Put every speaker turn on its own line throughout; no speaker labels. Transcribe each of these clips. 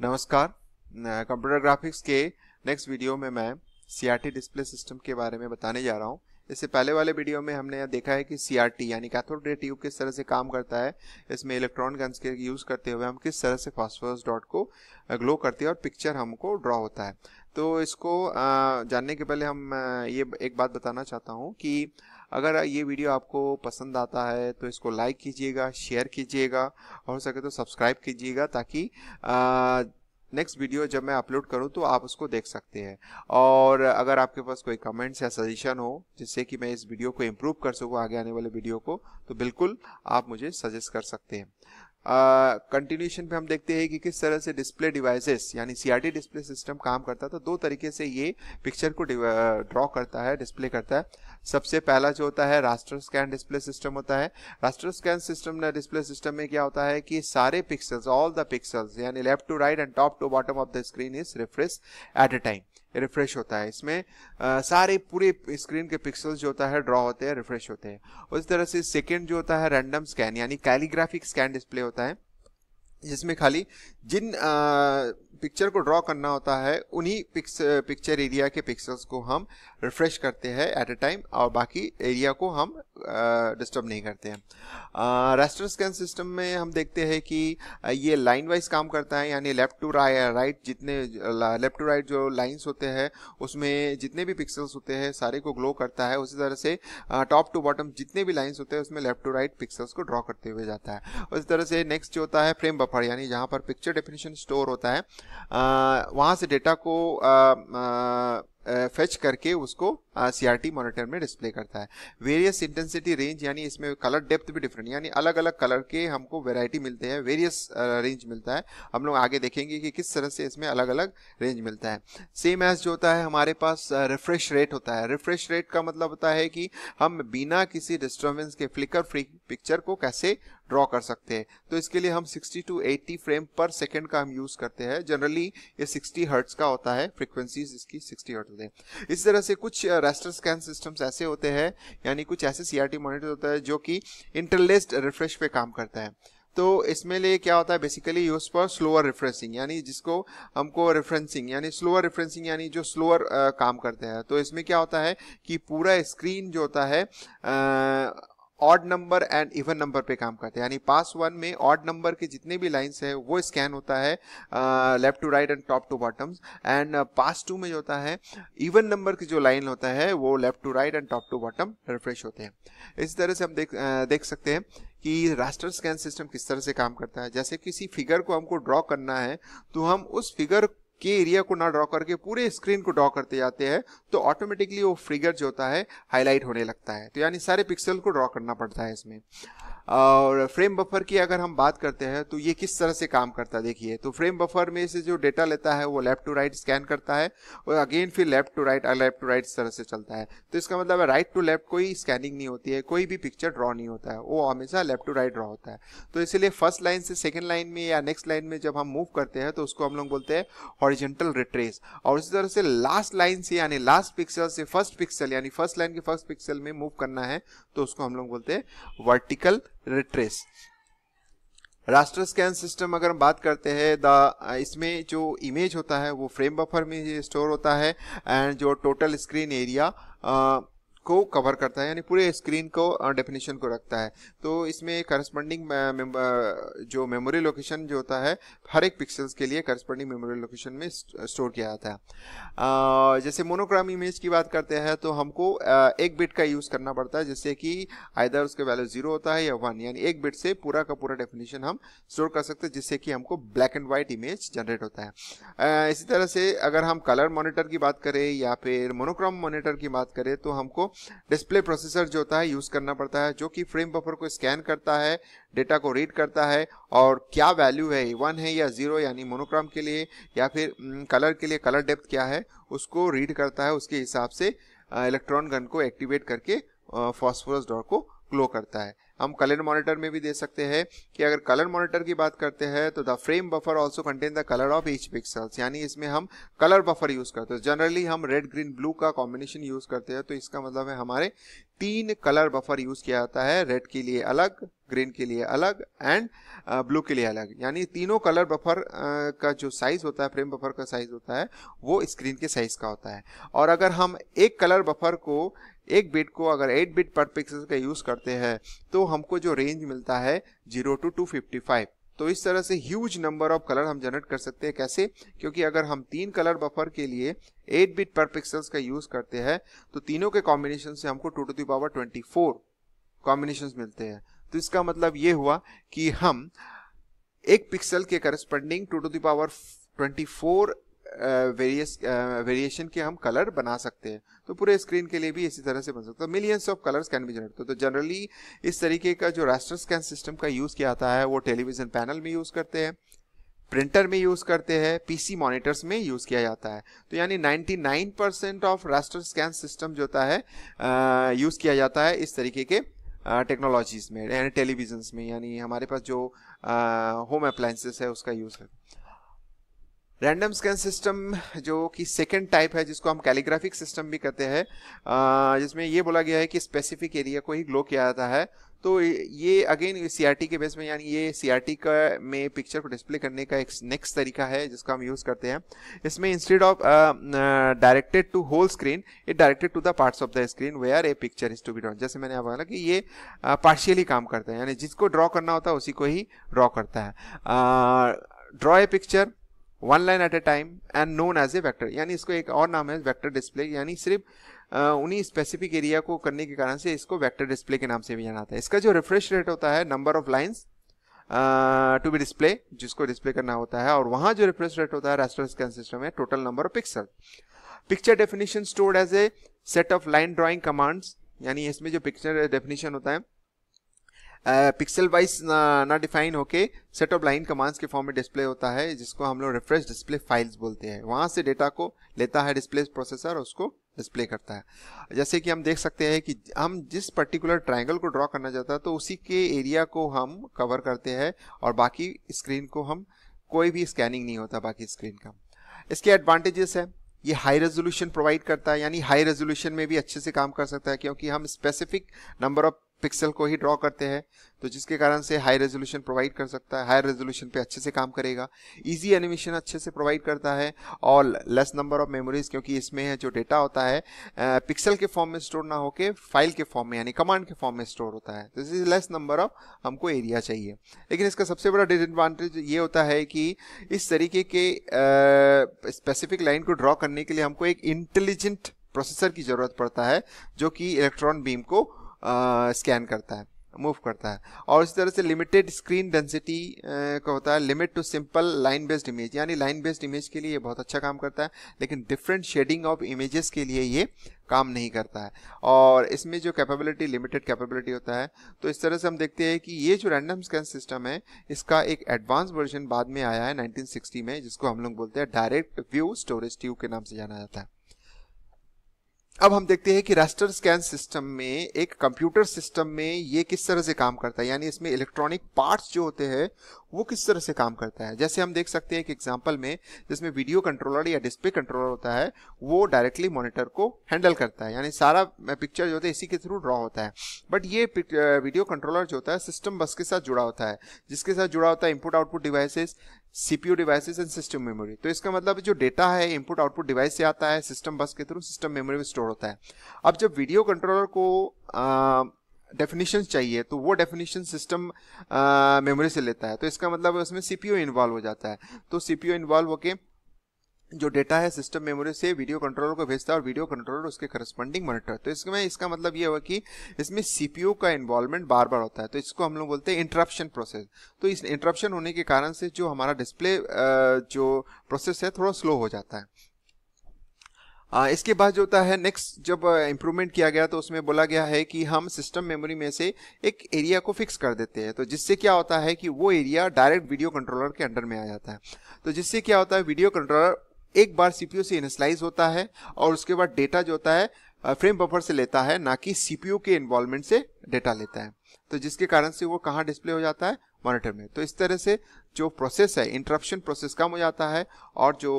नमस्कार computer graphics के next video में मैं सीआरटी डिस्प्ले सिस्टम के बारे में बताने जा रहा हूं इससे पहले वाले वीडियो में हमने देखा है कि सीआरटी यानी कैथोड रे ट्यूब किस तरह से काम करता है इसमें इलेक्ट्रॉन गन्स के यूज़ करते हुए हम किस तरह से फॉस्फोरस डॉट को ग्लो करते हैं और पिक्चर हमको ड्रॉ होता है तो इसको जानने के पहले हम ये एक बात बताना चाहता हूँ कि अगर ये वीडियो आपको पसंद आता है तो इसको लाइक कीजिएगा शेयर कीजिएगा और हो सके तो सब्सक्राइब कीजिएगा ताकि नेक्स्ट वीडियो जब मैं अपलोड करूं तो आप उसको देख सकते हैं और अगर आपके पास कोई कमेंट्स या सजेशन हो जिससे कि मैं इस वीडियो को इम्प्रूव कर सकूँ आगे आने वाले वीडियो को तो बिल्कुल आप मुझे सजेस्ट कर सकते हैं कंटिन्यूशन uh, पे हम देखते हैं कि किस तरह से डिस्प्ले डिवाइसेस यानी सीआरटी डिस्प्ले सिस्टम काम करता है तो दो तरीके से ये पिक्चर को ड्रॉ करता है डिस्प्ले करता है सबसे पहला जो होता है रास्टर स्कैन डिस्प्ले सिस्टम होता है रास्टर स्कैन सिस्टम ने डिस्प्ले सिस्टम में क्या होता है कि सारे पिक्सल्स ऑल द पिक्सल्स यानी left to right and top to bottom of the screen is refresh at a time refresh होता है इसमें आ, सारे पूरे स्क्रीन के पिक्सल्स जो होता है ड्रॉ होते हैं रिफ्रेश होते हैं उस तरह से सेकेंड जो होता है रैंडम स्कैन यानी कैलीग्राफिक स्कैन डिस्प्ले होता है जिसमें खाली जिन पिक्चर को ड्रॉ करना होता है उन्हीं पिक्स पिक्चर एरिया के पिक्सल्स को हम रिफ्रेश करते हैं एट अ टाइम और बाकी एरिया को हम डिस्टर्ब नहीं करते हैं रेस्टर स्कैन सिस्टम में हम देखते हैं कि ये लाइन वाइज काम करता है यानी लेफ्ट टू राइट जितने लेफ्ट टू राइट जो लाइंस होते हैं उसमें जितने भी पिक्सल्स होते हैं सारे को ग्लो करता है उसी तरह से टॉप टू बॉटम जितने भी लाइन्स होते हैं उसमें लेफ्ट टू राइट पिक्सल्स को ड्रॉ करते हुए जाता है उसी तरह से नेक्स्ट जो होता है फ्रेम बफर यानी जहाँ पर पिक्चर डेफिनेशन स्टोर होता है वहाँ से डेटा को फेच करके उसको सीआरटी मॉनिटर में डिस्प्ले करता है वेरियस इंटेंसिटी रेंज यानी इसमें कलर डेप्थ भी डिफरेंट यानी अलग अलग कलर के हमको वेराइटी मिलते हैं वेरियस रेंज मिलता है हम लोग आगे देखेंगे कि किस तरह से इसमें अलग अलग रेंज मिलता है सेम एज जो होता है हमारे पास रिफ्रेश रेट होता है रिफ्रेश रेट का मतलब होता है कि हम बिना किसी डिस्टर्बेंस के फ्लिकर फ्री पिक्चर को कैसे ड्रॉ कर सकते हैं तो इसके लिए हम 60 टू 80 फ्रेम पर सेकंड का हम यूज़ करते हैं जनरली ये 60 हर्ट्स का होता है फ्रीक्वेंसीज इसकी 60 हर्ट्स होते हैं इस तरह से कुछ रेस्टर स्कैन सिस्टम्स ऐसे होते हैं यानी कुछ ऐसे सीआरटी मॉनिटर होता है जो कि इंटरलेस्ड रिफ्रेश पे काम करता है तो इसमें लिए क्या होता है basically use for slower referencing यानी जिसको हमको रेफरेंसिंग यानी स्लोअर रेफरेंसिंग यानी जो स्लोअर काम करते हैं तो इसमें क्या होता है कि पूरा स्क्रीन जो होता है आ, odd number and even number पे काम करते हैं यानी पास वन में ऑड नंबर के जितने भी लाइंस है वो स्कैन होता है left to right and top to bottoms and pass two में जो होता है इवन नंबर की जो लाइन होता है वो left to right and top to bottom refresh होते हैं इस तरह से हम देख आ, देख सकते हैं कि रास्टर स्कैन सिस्टम किस तरह से काम करता है जैसे किसी फिगर को हमको ड्रॉ करना है तो हम उस फिगर के एरिया को ना ड्रॉ करके पूरे स्क्रीन को ड्रॉ करते जाते हैं तो ऑटोमेटिकली वो फिगर जो होता है हाईलाइट होने लगता है तो यानी सारे पिक्सल को ड्रॉ करना पड़ता है इसमें और फ्रेम बफर की अगर हम बात करते हैं तो ये किस तरह से काम करता है देखिए तो फ्रेम बफर में से जो डेटा लेता है वो लेफ्ट टू राइट स्कैन करता है और अगेन फिर left to right left to right इस तरह से चलता है तो इसका मतलब है राइट टू लेफ्ट कोई स्कैनिंग नहीं होती है कोई भी पिक्चर ड्रॉ नहीं होता है वो हमेशा लेफ्ट टू राइट ड्रॉ होता है तो इसलिए फर्स्ट लाइन से सेकेंड लाइन में या नेक्स्ट लाइन में जब हम मूव करते हैं तो उसको हम लोग बोलते हैं हॉरिजेंटल रिट्रेस और इसी तरह से लास्ट लाइन से यानी लास्ट पिक्सल से फर्स्ट पिक्सल यानी फर्स्ट लाइन के फर्स्ट पिक्सल में मूव करना है तो उसको हम लोग बोलते हैं vertical retrace raster scan system अगर हम बात करते हैं द uh, इसमें जो इमेज होता है वो फ्रेम बफर में स्टोर होता है एंड जो टोटल स्क्रीन एरिया को कवर करता है यानी पूरे स्क्रीन को डेफिनेशन को रखता है तो इसमें करस्पॉन्डिंग जो मेमोरी लोकेशन जो होता है हर एक पिक्सल्स के लिए करस्पॉन्डिंग मेमोरी लोकेशन में स्टोर किया जाता है जैसे मोनोग्राम इमेज की बात करते हैं तो हमको एक बिट का यूज़ करना पड़ता है जिससे कि आइदर उसका वैल्यू जीरो होता है या वन यानी एक बिट से पूरा का पूरा डेफिनेशन हम स्टोर कर सकते हैं जिससे कि हमको black and white image generate होता है इसी तरह से अगर हम कलर मोनिटर की बात करें या फिर मोनोक्राम मोनिटर की बात करें तो हमको डिस्प्ले प्रोसेसर जो होता है यूज़ करना पड़ता है जो कि फ्रेम बफर को स्कैन करता है डेटा को रीड करता है और क्या वैल्यू है वन है या ज़ीरो यानी मोनोक्राम के लिए या फिर कलर के लिए कलर डेप्थ क्या है उसको रीड करता है उसके हिसाब से इलेक्ट्रॉन गन को एक्टिवेट करके फॉस्फोरस डॉट को ग्लो करता है हम कलर मॉनिटर में भी दे सकते हैं कि अगर कलर मॉनिटर की बात करते हैं तो the frame buffer also contain the colour of each pixels यानी इसमें हम कलर बफर यूज करते हैं जनरली तो हम रेड ग्रीन ब्लू का कॉम्बिनेशन यूज करते हैं तो इसका मतलब है हमारे तीन कलर बफर यूज किया जाता है रेड के लिए अलग ग्रीन के लिए अलग एंड ब्लू के लिए अलग यानी तीनों कलर बफर का जो साइज होता है फ्रेम बफर का साइज होता है वो स्क्रीन के साइज का होता है और अगर हम एक कलर बफर को एक बिट को अगर एट बिट पर पिक्सल का यूज करते हैं तो हमको जो रेंज मिलता है zero to two fifty five तो इस तरह से ह्यूज नंबर ऑफ कलर हम जनरेट कर सकते हैं कैसे क्योंकि अगर हम तीन कलर बफर के लिए 8 बिट पर पिक्सल्स का यूज करते हैं तो तीनों के कॉम्बिनेशन से हमको two to the power 24 combination मिलते हैं तो इसका मतलब ये हुआ कि हम एक पिक्सल के corresponding to two twenty 24 various variation के हम कलर बना सकते हैं तो पूरे स्क्रीन के लिए भी इसी तरह से बन सकता है millions of colours can be generate तो जनरली तो इस तरीके का जो रास्टर स्कैन सिस्टम का यूज़ किया जाता है वो टेलीविजन पैनल में यूज़ करते हैं प्रिंटर में यूज़ करते हैं पीसी मॉनिटर्स में यूज़ किया जाता है तो यानी 99 percent of raster scan system जो होता है यूज़ किया जाता है इस तरीके के टेक्नोलॉजीज़ में यानी टेलीविजन्स में यानी हमारे पास जो होम अप्लाइंसेस है उसका यूज़ है रैंडम स्कैन सिस्टम जो कि सेकेंड टाइप है जिसको हम कैलीग्राफिक सिस्टम भी कहते हैं जिसमें ये बोला गया है कि स्पेसिफिक एरिया को ही ग्लो किया जाता है तो ये अगेन सी के बेस में यानी ये सी का में पिक्चर को डिस्प्ले करने का एक नेक्स्ट तरीका है जिसका हम यूज़ करते हैं इसमें instead of directed to whole screen it directed to the parts of the screen where a picture is to be draw जैसे मैंने आप बोला कि ये पार्शियली काम करते हैं यानी जिसको ड्रॉ करना होता है उसी को ही ड्रॉ करता है draw a picture one line at a time and known as a vector यानी इसको एक और नाम है वैक्टर डिस्प्ले यानी सिर्फ उन्हीं स्पेसिफिक एरिया को करने के कारण से इसको वैक्टर डिस्प्ले के नाम से भी जाना जाता है इसका जो रिफ्रेश रेट होता है number of lines to be display जिसको डिस्प्ले करना होता है और वहाँ जो रिफ्रेश रेट होता है रेस्टोर स्कैन सिस्टम है total number of pixel picture definition stored as a set of line drawing commands यानी इसमें जो पिक्चर डेफिनेशन होता है पिक्सल वाइज ना डिफाइन होके सेट ऑफ लाइन कमांड्स के फॉर्म में डिस्प्ले होता है जिसको हम लोग रिफ्रेश डिस्प्ले फाइल्स बोलते हैं वहां से डेटा को लेता है डिस्प्ले प्रोसेसर उसको डिस्प्ले करता है जैसे कि हम देख सकते हैं कि हम जिस पर्टिकुलर ट्राइंगल को ड्रॉ करना चाहता है तो उसी के एरिया को हम कवर करते हैं और बाकी स्क्रीन को हम कोई भी स्कैनिंग नहीं होता बाकी स्क्रीन का इसके एडवांटेजेस है ये हाई रेजोल्यूशन प्रोवाइड करता है यानी हाई रेजोल्यूशन में भी अच्छे से काम कर सकता है क्योंकि हम स्पेसिफिक नंबर ऑफ पिक्सल को ही ड्रॉ करते हैं तो जिसके कारण से हाई रेजोल्यूशन प्रोवाइड कर सकता है हाई रेजोल्यूशन पे अच्छे से काम करेगा इजी एनिमेशन अच्छे से प्रोवाइड करता है और लेस नंबर ऑफ मेमोरीज क्योंकि इसमें जो डेटा होता है पिक्सल के फॉर्म में स्टोर ना होके फाइल के फॉर्म में यानी कमांड के फॉर्म में स्टोर होता है this is less number of हमको एरिया चाहिए लेकिन इसका सबसे बड़ा डिसएडवांटेज ये होता है कि इस तरीके के स्पेसिफिक uh, लाइन को ड्रॉ करने के लिए हमको एक इंटेलिजेंट प्रोसेसर की ज़रूरत पड़ता है जो कि इलेक्ट्रॉन बीम को स्कैन करता है मूव करता है और इसी तरह से लिमिटेड स्क्रीन डेंसिटी का होता है limit to simple line based image यानी लाइन बेस्ड इमेज के लिए ये बहुत अच्छा काम करता है लेकिन डिफरेंट शेडिंग ऑफ इमेजेस के लिए ये काम नहीं करता है और इसमें जो कैपेबिलिटी लिमिटेड कैपेबिलिटी होता है तो इस तरह से हम देखते हैं कि ये जो रैंडम स्कैन सिस्टम है इसका एक एडवांस वर्जन बाद में आया है नाइनटीन में जिसको हम लोग बोलते हैं डायरेक्ट व्यू स्टोरेज ट्यूब के नाम से जाना जाता है अब हम देखते हैं कि रास्टर स्कैन सिस्टम में एक कंप्यूटर सिस्टम में ये किस तरह से काम करता है यानी इसमें इलेक्ट्रॉनिक पार्ट्स जो होते हैं वो किस तरह से काम करता है जैसे हम देख सकते हैं एक एग्जांपल में जिसमें वीडियो कंट्रोलर या डिस्प्ले कंट्रोलर होता है वो डायरेक्टली मॉनिटर को हैंडल करता है यानी सारा पिक्चर जो होता है इसी के थ्रू ड्रॉ होता है बट ये वीडियो कंट्रोलर जो होता है सिस्टम बस के साथ जुड़ा होता है जिसके साथ जुड़ा होता है input output devices CPU devices and system memory तो इसका मतलब जो डेटा है इनपुट आउटपुट डिवाइस से आता है सिस्टम बस के थ्रू सिस्टम मेमोरी में स्टोर होता है अब जब वीडियो कंट्रोलर को डेफिनेशन चाहिए तो वो डेफिनेशन सिस्टम मेमोरी से लेता है तो इसका मतलब उसमें सीपीयू इन्वॉल्व हो जाता है तो सीपीयू इन्वॉल्व होके जो डेटा है सिस्टम मेमोरी से वीडियो कंट्रोलर को भेजता है और वीडियो कंट्रोलर उसके करस्पॉन्डिंग मॉनिटर तो इसमें इसका मतलब ये हुआ कि इसमें सीपीयू का इन्वॉल्वमेंट बार बार होता है तो इसको हम लोग बोलते हैं इंटरप्शन प्रोसेस तो इस इंटरप्शन होने के कारण से जो हमारा डिस्प्ले जो प्रोसेस है थोड़ा स्लो हो जाता है आ, इसके बाद जो होता है नेक्स्ट जब इम्प्रूवमेंट किया गया तो उसमें बोला गया है कि हम सिस्टम मेमोरी में से एक एरिया को फिक्स कर देते हैं तो जिससे क्या होता है कि वो एरिया डायरेक्ट वीडियो कंट्रोलर के अंडर में आ जाता है तो जिससे क्या होता है वीडियो कंट्रोलर एक बार सीपीयू से इनिशलाइज होता है और उसके बाद डेटा जो होता है फ्रेम बफर से लेता है ना कि सीपीयू के इन्वॉल्वमेंट से डेटा लेता है तो जिसके कारण से वो कहाँ डिस्प्ले हो जाता है मॉनिटर में तो इस तरह से जो प्रोसेस है इंटरप्शन प्रोसेस कम हो जाता है और जो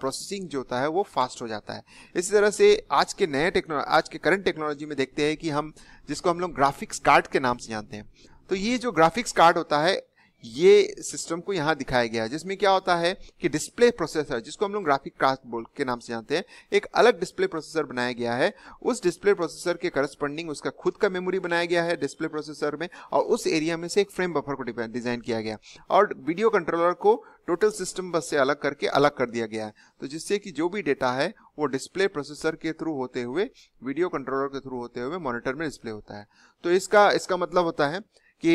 प्रोसेसिंग जो होता है वो फास्ट हो जाता है इसी तरह से आज के नए टेक्नोलॉजी आज के करंट टेक्नोलॉजी में देखते हैं कि हम जिसको हम लोग ग्राफिक्स कार्ड के नाम से जानते हैं तो ये जो ग्राफिक्स कार्ड होता है ये सिस्टम को यहाँ दिखाया गया है जिसमें क्या होता है कि डिस्प्ले प्रोसेसर जिसको हम लोग ग्राफिक कार्ड बोल के नाम से जानते हैं एक अलग डिस्प्ले प्रोसेसर बनाया गया है उस डिस्प्ले प्रोसेसर के करस्पॉन्डिंग उसका खुद का मेमोरी बनाया गया है डिस्प्ले प्रोसेसर में और उस एरिया में से एक फ्रेम बफर को डिजाइन किया गया और वीडियो कंट्रोलर को टोटल सिस्टम बस से अलग करके अलग कर दिया गया है तो जिससे कि जो भी डेटा है वो डिस्प्ले प्रोसेसर के थ्रू होते हुए वीडियो कंट्रोलर के थ्रू होते हुए मॉनिटर में डिस्प्ले होता है तो इसका इसका मतलब होता है कि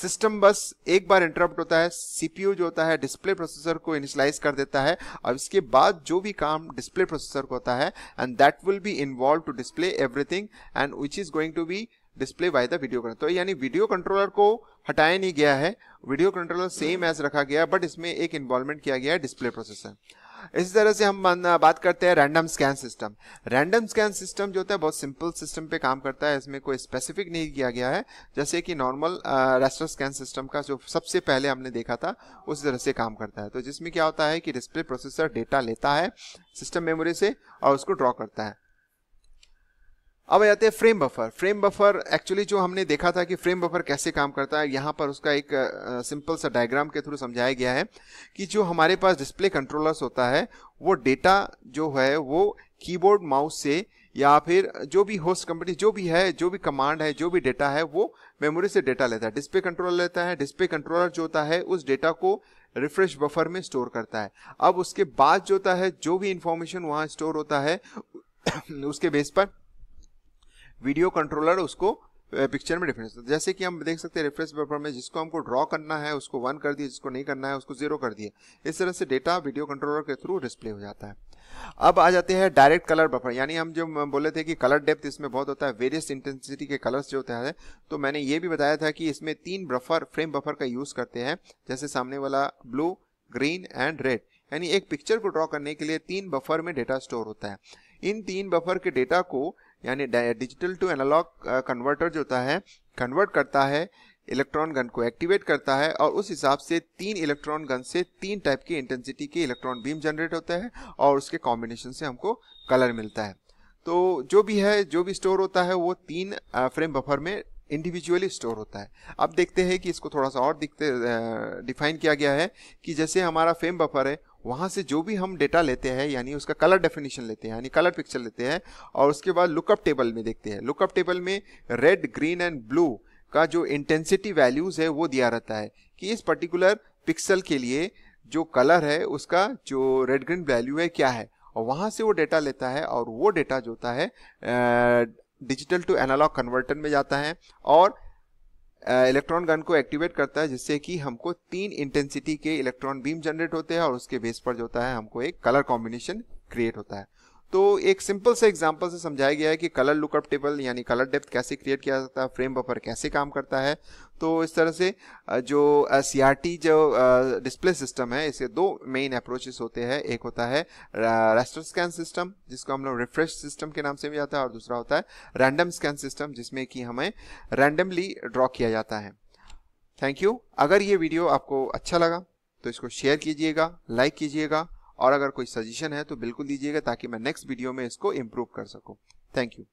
सिस्टम बस एक बार इंटरप्ट होता है सीपीयू जो होता है डिस्प्ले प्रोसेसर को इनिशलाइज कर देता है और इसके बाद जो भी काम डिस्प्ले प्रोसेसर को होता है and that will be involve to display everything and which is going to be display by the video controller तो यानी वीडियो कंट्रोलर को हटाया नहीं गया है वीडियो कंट्रोलर सेम एज रखा गया बट इसमें एक इन्वॉल्वमेंट किया गया है डिस्प्ले प्रोसेसर इसी तरह से हम बात करते हैं random scan system random scan system जो होता है बहुत सिंपल सिस्टम पे काम करता है इसमें कोई स्पेसिफिक नहीं किया गया है जैसे कि नॉर्मल रेस्टर स्कैन सिस्टम का जो सबसे पहले हमने देखा था उस तरह से काम करता है तो जिसमें क्या होता है कि डिस्प्ले प्रोसेसर डेटा लेता है सिस्टम मेमोरी से और उसको ड्रॉ करता है अब आ जाते हैं frame buffer frame buffer actually जो हमने देखा था कि फ्रेम बफर कैसे काम करता है यहाँ पर उसका एक सिंपल सा डायग्राम के थ्रू समझाया गया है कि जो हमारे पास डिस्प्ले कंट्रोलर्स होता है वो डेटा जो है वो कीबोर्ड माउस से या फिर जो भी होस्ट कंपनी जो भी है जो भी कमांड है जो भी डेटा है वो मेमोरी से डेटा लेता है डिस्प्ले कंट्रोलर लेता है डिस्प्ले कंट्रोलर जो होता है उस डेटा को रिफ्रेश बफर में स्टोर करता है अब उसके बाद जो होता है जो भी इंफॉर्मेशन वहाँ स्टोर होता है उसके बेस पर वीडियो कंट्रोलर उसको पिक्चर में डिफरेंस जैसे कि हम देख सकते हैं रेफरेंस पेपर में जिसको हमको ड्रॉ करना है उसको वन कर दिया जिसको नहीं करना है उसको जीरो कर दिया इस तरह से डेटा वीडियो कंट्रोलर के थ्रू डिस्प्ले हो जाता है अब आ जाते हैं डायरेक्ट कलर बफर यानी हम जो बोले थे कि कलर डेप्थ इसमें बहुत होता है वेरियस इंटेंसिटी के कलर्स जो होता है तो मैंने ये भी बताया था कि इसमें तीन बफर फ्रेम बफर का यूज़ करते हैं जैसे सामने वाला ब्लू ग्रीन एंड रेड यानी एक पिक्चर को ड्रॉ करने के लिए तीन बफर में डेटा स्टोर होता है इन तीन बफर के डेटा को यानी डिजिटल टू एनालॉग कन्वर्टर जो होता है कन्वर्ट करता है इलेक्ट्रॉन गन को एक्टिवेट करता है और उस हिसाब से तीन इलेक्ट्रॉन गन से तीन टाइप की इंटेंसिटी के इलेक्ट्रॉन बीम जनरेट होता है और उसके कॉम्बिनेशन से हमको कलर मिलता है तो जो भी है जो भी स्टोर होता है वो तीन फ्रेम बफर में इंडिविजुअली स्टोर होता है अब देखते हैं कि इसको थोड़ा सा और दिखते डिफाइन किया गया है कि जैसे हमारा फ्रेम बफर है वहाँ से जो भी हम डेटा लेते हैं यानी उसका कलर डेफिनेशन लेते हैं यानी कलर पिक्चर लेते हैं और उसके बाद लुकअप टेबल में देखते हैं लुकअप टेबल में रेड ग्रीन एंड ब्लू का जो इंटेंसिटी वैल्यूज़ है वो दिया रहता है कि इस पर्टिकुलर पिक्सल के लिए जो कलर है उसका जो रेड ग्रीन वैल्यू है क्या है और वहाँ से वो डेटा लेता है और वो डेटा जो होता है डिजिटल टू एनालॉग कन्वर्टर में जाता है और इलेक्ट्रॉन गन को एक्टिवेट करता है जिससे कि हमको तीन इंटेंसिटी के इलेक्ट्रॉन बीम जनरेट होते हैं और उसके बेस पर जो होता है हमको एक कलर कॉम्बिनेशन क्रिएट होता है तो एक सिंपल से एग्जांपल से समझाया गया है कि कलर लुकअप टेबल यानी कलर डेप्थ कैसे क्रिएट किया जाता है फ्रेम बफर कैसे काम करता है तो इस तरह से जो सी जो डिस्प्ले सिस्टम है इसे दो मेन अप्रोचेस होते हैं एक होता है रेस्टर स्कैन सिस्टम जिसको हम लोग रिफ्रेश सिस्टम के नाम से भी जाता है और दूसरा होता है रैंडम स्कैन सिस्टम जिसमें कि हमें रैंडमली ड्रॉ किया जाता है थैंक यू अगर ये वीडियो आपको अच्छा लगा तो इसको शेयर कीजिएगा लाइक कीजिएगा और अगर कोई सजेशन है तो बिल्कुल दीजिएगा ताकि मैं नेक्स्ट वीडियो में इसको इम्प्रूव कर सकूँ थैंक यू